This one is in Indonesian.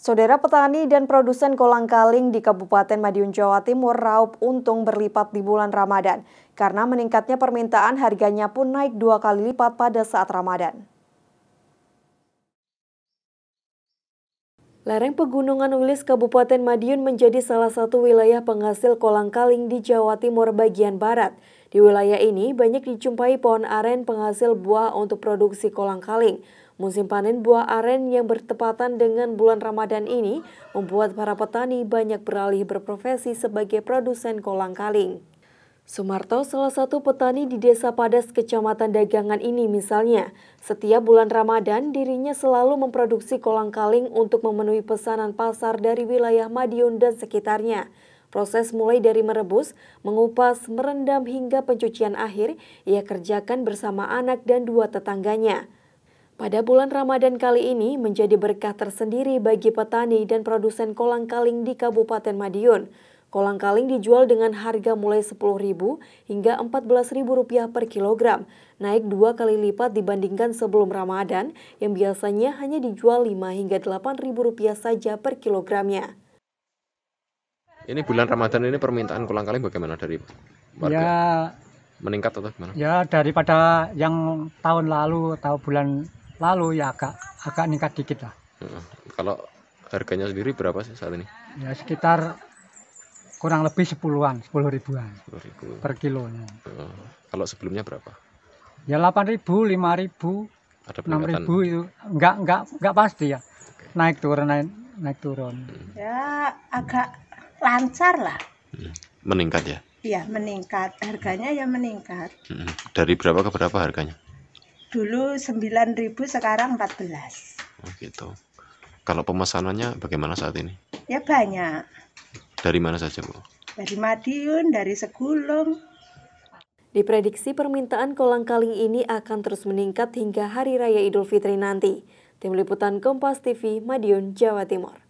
Saudara petani dan produsen kolang kaling di Kabupaten Madiun, Jawa Timur raup untung berlipat di bulan Ramadan karena meningkatnya permintaan harganya pun naik dua kali lipat pada saat Ramadan. Lereng Pegunungan Wilis Kabupaten Madiun menjadi salah satu wilayah penghasil kolang kaling di Jawa Timur bagian barat. Di wilayah ini banyak dijumpai pohon aren penghasil buah untuk produksi kolang-kaling. Musim panen buah aren yang bertepatan dengan bulan Ramadan ini membuat para petani banyak beralih berprofesi sebagai produsen kolang-kaling. Sumarto, salah satu petani di Desa Padas, Kecamatan Dagangan ini misalnya, setiap bulan Ramadan dirinya selalu memproduksi kolang-kaling untuk memenuhi pesanan pasar dari wilayah Madiun dan sekitarnya. Proses mulai dari merebus, mengupas, merendam hingga pencucian akhir ia kerjakan bersama anak dan dua tetangganya. Pada bulan Ramadan kali ini menjadi berkah tersendiri bagi petani dan produsen kolang-kaling di Kabupaten Madiun. Kolang-kaling dijual dengan harga mulai Rp10.000 hingga Rp14.000 per kilogram, naik dua kali lipat dibandingkan sebelum Ramadan yang biasanya hanya dijual rp 5000 hingga Rp8.000 saja per kilogramnya. Ini bulan Ramadan ini permintaan kolang kaling bagaimana dari warga? Ya, meningkat atau gimana? Ya daripada yang tahun lalu atau bulan lalu ya agak agak meningkat dikit lah. Kalau harganya sendiri berapa sih saat ini? Ya sekitar kurang lebih sepuluhan, sepuluh ribuan 10 ribu. per kilonya. Kalau sebelumnya berapa? Ya delapan ribu, lima ribu, enam ribu itu nggak nggak nggak pasti ya. Okay. Naik turun naik naik turun. Hmm. Ya agak lancar lah. Hmm. Meningkat ya? Iya, meningkat. Harganya ya meningkat. Hmm. Dari berapa ke berapa harganya? Dulu 9.000, sekarang 14. Oh, gitu. Kalau pemesanannya bagaimana saat ini? Ya banyak. Dari mana saja, Bu? Dari Madiun, dari Segulung, Diprediksi permintaan kolang kaling ini akan terus meningkat hingga Hari Raya Idul Fitri nanti. Tim Liputan Kompas TV, Madiun, Jawa Timur.